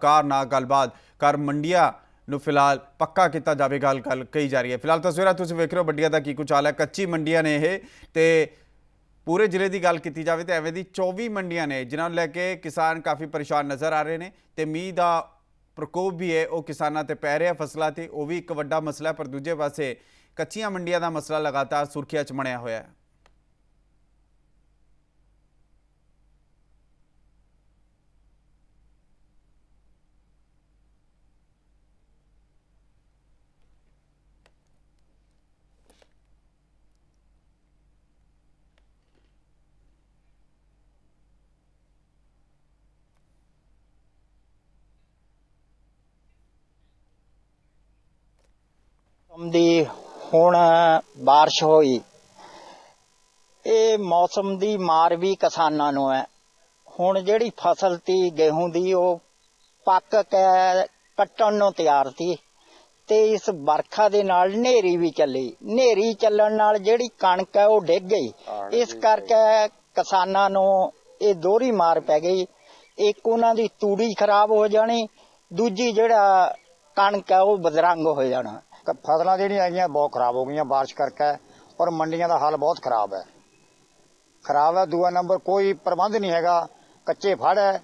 ਸਰਕਾਰ ਨਾਲ ਗੱਲਬਾਤ ਕਰ ਮੰਡੀਆਂ ਨੂੰ ਫਿਲਹਾਲ ਪੱਕਾ ਕੀਤਾ ਜਾਵੇ ਗੱਲ ਕਹੀ ਜਾ ਰਹੀ ਹੈ ਫਿਲਹਾਲ ਤਸਵੀਰਾਂ ਤੁਸੀਂ ਵੇਖ ਰਹੇ ਹੋ ਮੰਡੀਆਂ ਦਾ ਕੀ ਕੁਝ ਹਾਲ ਹੈ ਕੱਚੀ ਮੰਡੀਆਂ ਨੇ ਇਹ ਤੇ ਪੂਰੇ ਜ਼ਿਲ੍ਹੇ ਦੀ ਗੱਲ ਕੀਤੀ ਜਾਵੇ ਤੇ ਐਵੇਂ ਦੀ 24 ਮੰਡੀਆਂ ਨੇ ਜਿਨ੍ਹਾਂ ਨੂੰ ਲੈ ਕੇ ਕਿਸਾਨ ਕਾਫੀ ਪਰੇਸ਼ਾਨ ਨਜ਼ਰ ਆ ਰਹੇ ਨੇ ਤੇ ਮੀਂਹ ਦਾ ਪ੍ਰਕੋਪ ਵੀ ਹੈ ਉਹ ਕਿਸਾਨਾਂ ਤੇ ਪੈ ਰਿਹਾ ਫਸਲਾਂ ਤੇ ਉਹ ਵੀ ਇੱਕ ਵੱਡਾ ਮਸਲਾ ਪਰ ਦੂਜੇ ਪਾਸੇ ਕੱਚੀਆਂ ਮੰਡੀਆਂ ਦਾ ਮਸਲਾ ਲਗਾਤਾਰ ਸੁਰਖੀਆਂ 'ਚ ਬਣਿਆ ਹੋਇਆ ਹੈ ਮੌਸਮ ਦੀ ਹੁਣ بارش ਹੋਈ ਇਹ ਮੌਸਮ ਦੀ ਮਾਰ ਵੀ ਕਿਸਾਨਾਂ ਨੂੰ ਹੈ ਹੁਣ ਜਿਹੜੀ ਫਸਲ ਤੀ ਗੇਹੂੰ ਦੀ ਉਹ ਪੱਕ ਕੇ ਕੱਟਣ ਨੂੰ ਤਿਆਰ ਸੀ ਤੇ ਇਸ ਵਰਖਾ ਦੇ ਨਾਲ ਨੇਰੀ ਵੀ ਚੱਲੀ ਨੇਰੀ ਚੱਲਣ ਨਾਲ ਜਿਹੜੀ ਕਣਕ ਹੈ ਉਹ ਡਿੱਗ ਗਈ ਇਸ ਕਰਕੇ ਕਿਸਾਨਾਂ ਨੂੰ ਇਹ ਦੋਰੀ ਮਾਰ ਪੈ ਗਈ ਇੱਕ ਉਹਨਾਂ ਦੀ ਤੂੜੀ ਖਰਾਬ ਹੋ ਜਾਣੀ ਦੂਜੀ ਜਿਹੜਾ ਕਣਕ ਹੈ ਉਹ ਬਦਰੰਗ ਹੋ ਜਾਣਾ ਫਸਲਾਂ ਜਿਹੜੀਆਂ ਹੈਗੀਆਂ ਬਹੁਤ ਖਰਾਬ ਹੋ ਗਈਆਂ بارش ਕਰਕੇ ਔਰ ਮੰਡੀਆਂ ਦਾ ਹਾਲ ਬਹੁਤ ਖਰਾਬ ਹੈ ਖਰਾਬ ਹੈ ਦੂਆ ਨੰਬਰ ਕੋਈ ਪ੍ਰਬੰਧ ਨਹੀਂ ਹੈਗਾ ਕੱਚੇ ਫੜ ਹੈ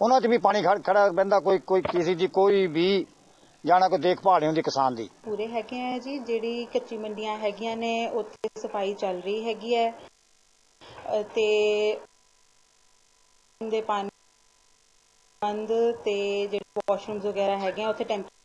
ਉਹਨਾਂ 'ਚ ਵੀ ਪਾਣੀ ਖੜਾ ਬੰਦਾ ਕੋਈ ਕੋਈ ਕਿਸੇ ਦੀ ਕੋਈ ਵੀ ਜਾਣਾ ਕੋ ਦੇਖਭਾਲ ਨਹੀਂ ਹੁੰਦੀ ਕਿਸਾਨ ਦੀ ਪੂਰੇ ਹੈਗੇ ਆ ਜੀ ਜਿਹੜੀ ਕੱਚੀ ਮੰਡੀਆਂ ਹੈਗੀਆਂ ਨੇ ਉੱਥੇ ਸਫਾਈ ਚੱਲ ਰਹੀ ਹੈਗੀ ਹੈ ਤੇ ਦੇ ਪਾਣੀ ਬੰਦ ਤੇ ਜਿਹੜੇ ਵਾਸ਼ਰੂਮਸ ਵਗੈਰਾ ਹੈਗੇ ਆ ਉੱਥੇ ਟੈਂਪਰ